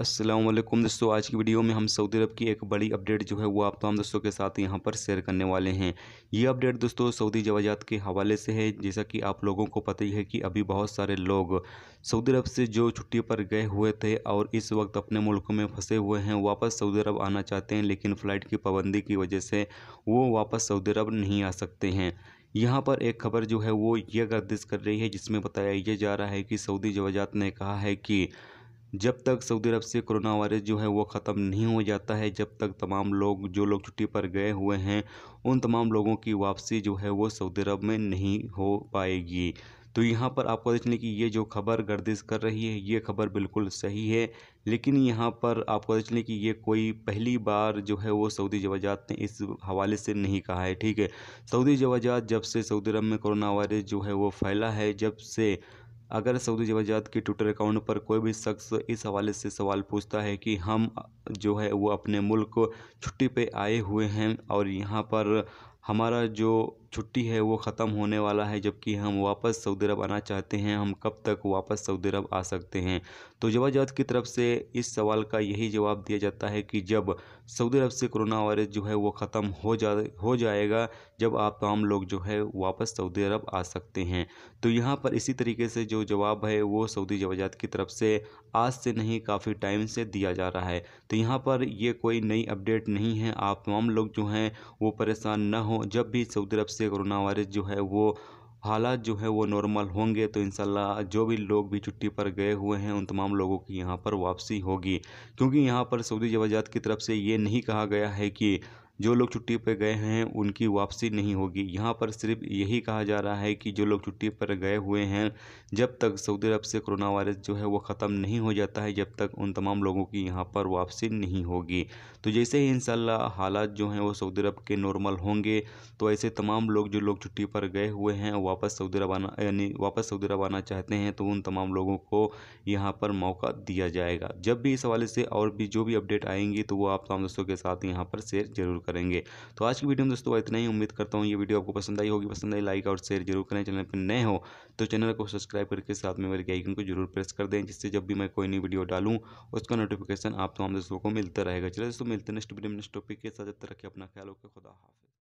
असलम दोस्तों आज की वीडियो में हम सऊदी अरब की एक बड़ी अपडेट जो है वो आप तमाम दोस्तों के साथ यहाँ पर शेयर करने वाले हैं ये अपडेट दोस्तों सऊदी जवाजात के हवाले से है जैसा कि आप लोगों को पता ही है कि अभी बहुत सारे लोग सऊदी अरब से जो छुट्टी पर गए हुए थे और इस वक्त अपने मुल्कों में फंसे हुए हैं वापस सऊदी अरब आना चाहते हैं लेकिन फ़्लाइट की पाबंदी की वजह से वो वापस सऊदी अरब नहीं आ सकते हैं यहाँ पर एक खबर जो है वो ये गर्दिश कर रही है जिसमें बताया यह जा रहा है कि सऊदी जवाजात ने कहा है कि जब तक सऊदी अरब से कोरोना वायरस जो है वो ख़त्म नहीं हो जाता है जब तक तमाम लोग जो लोग छुट्टी पर गए हुए हैं उन तमाम लोगों की वापसी जो है वो सऊदी अरब में नहीं हो पाएगी तो यहाँ पर आपको देखने की कि ये जो खबर गर्दिश कर रही है ये खबर बिल्कुल सही है लेकिन यहाँ पर आपको देखने की कि ये कोई पहली बार जो है वो सऊदी जवाजात ने इस हवाले से नहीं कहा है ठीक है सऊदी जवाजात जब से सऊदी अरब में कोरोना वायरस जो है वो फैला है जब से अगर सऊदी जवाजात के ट्विटर अकाउंट पर कोई भी शख्स इस हवाले से सवाल पूछता है कि हम जो है वो अपने मुल्क छुट्टी पे आए हुए हैं और यहाँ पर हमारा जो छुट्टी है वो ख़त्म होने वाला है जबकि हम वापस सऊदी अरब आना चाहते हैं हम कब तक वापस सऊदी अरब आ सकते हैं तो जवाजात की तरफ से इस सवाल का यही जवाब दिया जाता है कि जब सऊदी अरब से कोरोना वायरस जो है वो ख़त्म हो जा हो जाएगा जब आप तमाम लोग जो है वापस सऊदी अरब आ सकते हैं तो यहाँ पर इसी तरीके से जो जवाब है वो सऊदी जवाजात की तरफ से आज से नहीं काफ़ी टाइम से दिया जा रहा है तो यहाँ पर ये कोई नई अपडेट नहीं है आप तमाम लोग जो हैं वो परेशान न हो हों जब भी सऊदी अरब से कोरोना वायरस जो है वो हालात जो है वो नॉर्मल होंगे तो इन जो भी लोग भी छुट्टी पर गए हुए हैं उन तमाम लोगों की यहाँ पर वापसी होगी क्योंकि यहाँ पर सऊदी जवाजात की तरफ से ये नहीं कहा गया है कि जो लोग छुट्टी पर गए हैं उनकी वापसी नहीं होगी यहाँ पर सिर्फ यही कहा जा रहा है कि जो लोग छुट्टी पर गए हुए हैं जब तक सऊदी अरब से कोरोना वायरस जो है वो ख़त्म नहीं हो जाता है जब तक उन तमाम लोगों की यहाँ पर वापसी नहीं होगी तो जैसे ही इन हालात जो हैं वो सऊदी अरब के नॉर्मल होंगे तो ऐसे तमाम लोग जो लोग छुट्टी पर गए हुए हैं वापस सऊदी अरब आना यानी वापस सऊदी अरब आना चाहते हैं तो उन तमाम लोगों को यहाँ पर मौका दिया जाएगा जब भी इस हवाले से और भी जो भी अपडेट आएंगी तो वो आप तमाम दोस्तों के साथ यहाँ पर शेयर जरूर करेंगे तो आज की वीडियो में दोस्तों इतना ही उम्मीद करता हूँ ये वीडियो आपको पसंद आई होगी पसंद आई लाइक और शेयर जरूर करें चैनल पर नए हो तो चैनल को सब्सक्राइब करके साथ में मेरे आइकन को जरूर प्रेस कर दें जिससे जब भी मैं कोई नई वीडियो डालूँ उसका नोटिफिकेशन आप तमाम दोस्तों को मिलता रहेगा चलिए दोस्तों मिलते नेक्स्ट वीडियो में नेक्स्ट टॉपिक के साथ रखें अपना ख्याल होकर खुदा हाफिज़